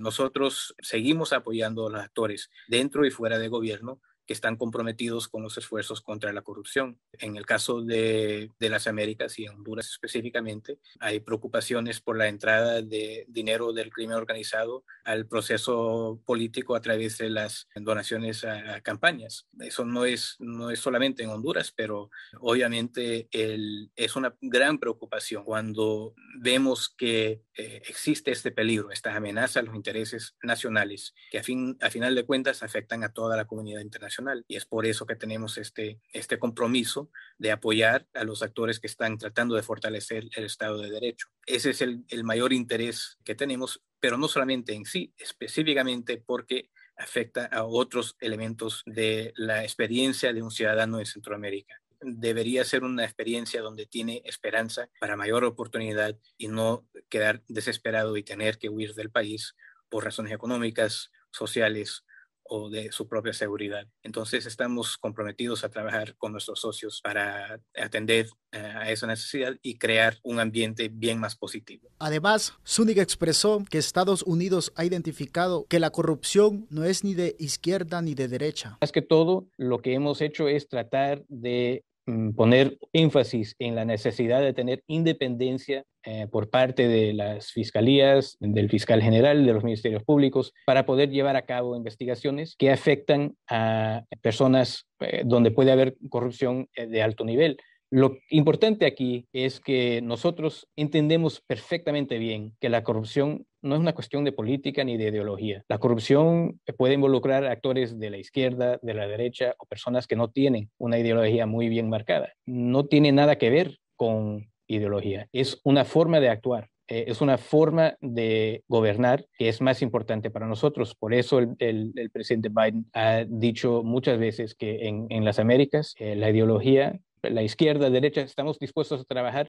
Nosotros seguimos apoyando a los actores dentro y fuera de gobierno que están comprometidos con los esfuerzos contra la corrupción. En el caso de, de las Américas y Honduras específicamente, hay preocupaciones por la entrada de dinero del crimen organizado al proceso político a través de las donaciones a, campañas. Eso no es, no es solamente en Honduras, pero obviamente el, es una gran preocupación cuando vemos que eh, existe este peligro, esta amenaza a los intereses nacionales, que a, fin, a final de cuentas afectan a toda la comunidad internacional. Y es por eso que tenemos este, este compromiso de apoyar a los actores que están tratando de fortalecer el Estado de Derecho. Ese es el, el mayor interés que tenemos, pero no solamente en sí, específicamente porque afecta a otros elementos de la experiencia de un ciudadano en Centroamérica debería ser una experiencia donde tiene esperanza para mayor oportunidad y no quedar desesperado y tener que huir del país por razones económicas, sociales o de su propia seguridad. Entonces estamos comprometidos a trabajar con nuestros socios para atender eh, a esa necesidad y crear un ambiente bien más positivo. Además, Zúñiga expresó que Estados Unidos ha identificado que la corrupción no es ni de izquierda ni de derecha. Más que todo, lo que hemos hecho es tratar de mm, poner énfasis en la necesidad de tener independencia eh, por parte de las fiscalías, del fiscal general, de los ministerios públicos, para poder llevar a cabo investigaciones que afectan a personas eh, donde puede haber corrupción eh, de alto nivel. Lo importante aquí es que nosotros entendemos perfectamente bien que la corrupción no es una cuestión de política ni de ideología. La corrupción puede involucrar actores de la izquierda, de la derecha o personas que no tienen una ideología muy bien marcada. No tiene nada que ver con ideología, es una forma de actuar. Eh, es una forma de gobernar que es más importante para nosotros. Por eso el, el, presidente Biden ha dicho muchas veces que en, las Américas eh, la ideología la izquierda, derecha, estamos dispuestos a trabajar